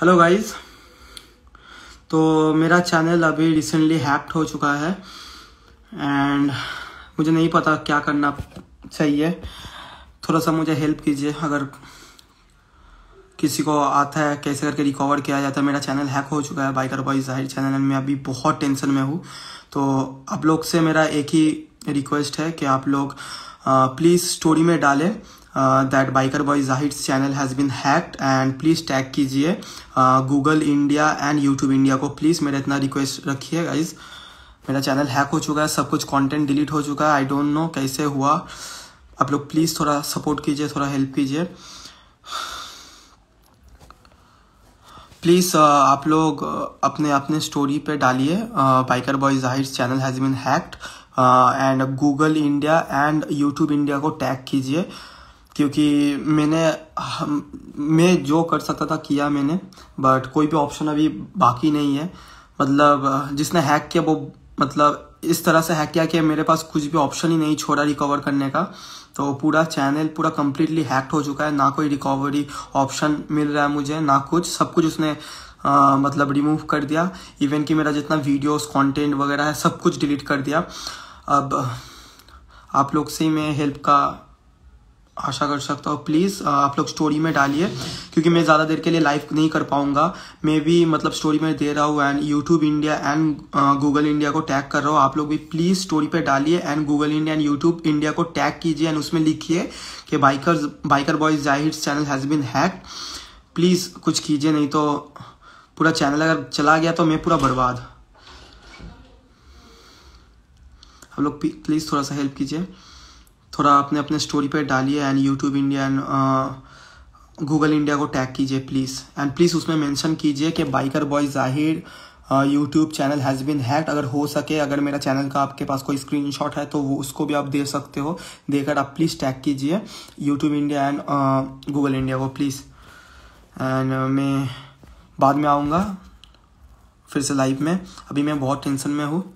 hello guys तो मेरा channel अभी रिसेंटली हैक्ड हो चुका है एंड मुझे नहीं पता क्या करना चाहिए थोड़ा सा मुझे हेल्प कीजिए अगर किसी को आता है कैसे करके रिकवर किया जाता है मेरा चैनल हैक हो चुका है बाइकर बॉय जाहिर चैनल में अभी बहुत टेंशन में हूँ तो आप लोग से मेरा एक ही रिक्वेस्ट है कि आप लोग प्लीज़ स्टोरी में डालें that biker boy Zahir channel has been hacked and please tag कीजिए Google India and YouTube India को प्लीज़ मेरा इतना रिक्वेस्ट रखिए गाइज मेरा चैनल हैक हो चुका है सब कुछ कंटेंट डिलीट हो चुका है आई डोंट नो कैसे हुआ आप लोग प्लीज़ थोड़ा सपोर्ट कीजिए थोड़ा हेल्प कीजिए प्लीज़ uh, आप लोग uh, अपने अपने स्टोरी पे डालिए biker boy Zahir channel has been hacked and Google India and YouTube India को टैग कीजिए क्योंकि मैंने मैं जो कर सकता था किया मैंने बट कोई भी ऑप्शन अभी बाकी नहीं है मतलब जिसने हैक किया वो मतलब इस तरह से हैक किया कि मेरे पास कुछ भी ऑप्शन ही नहीं छोड़ा रिकवर करने का तो पूरा चैनल पूरा कम्प्लीटली हैक्ड हो चुका है ना कोई रिकवरी ऑप्शन मिल रहा है मुझे ना कुछ सब कुछ उसने आ, मतलब रिमूव कर दिया इवन कि मेरा जितना वीडियोस कंटेंट वगैरह है सब कुछ डिलीट कर दिया अब आप लोग से ही मैं हेल्प का आशा कर सकता हूँ प्लीज़ आप लोग स्टोरी में डालिए क्योंकि मैं ज़्यादा देर के लिए लाइव नहीं कर पाऊँगा मैं भी मतलब स्टोरी में दे रहा हूँ and YouTube India and Google India को टैग कर रहा हूँ आप लोग भी प्लीज़ स्टोरी पे डालिए and Google India and YouTube India को टैग कीजिए एंड उसमें लिखिए कि bikers biker boys Zahir channel has been hack please कुछ कीजिए नहीं तो पूरा चैनल अगर चला गया तो मैं पूरा बर्बाद आप लोग प्लीज़ थोड़ा सा हेल्प कीजिए थोड़ा आपने अपने स्टोरी पे डालिए and YouTube India and Google India को टैग कीजिए प्लीज़ एंड प्लीज़ उसमें मेंशन कीजिए कि biker boy Zahir YouTube channel has been hacked अगर हो सके अगर मेरा चैनल का आपके पास कोई स्क्रीनशॉट है तो वो उसको भी आप दे सकते हो देकर आप प्लीज़ टैग कीजिए YouTube India and Google India को प्लीज़ एंड uh, मैं बाद में आऊँगा फिर से लाइव में अभी मैं बहुत टेंशन में हूँ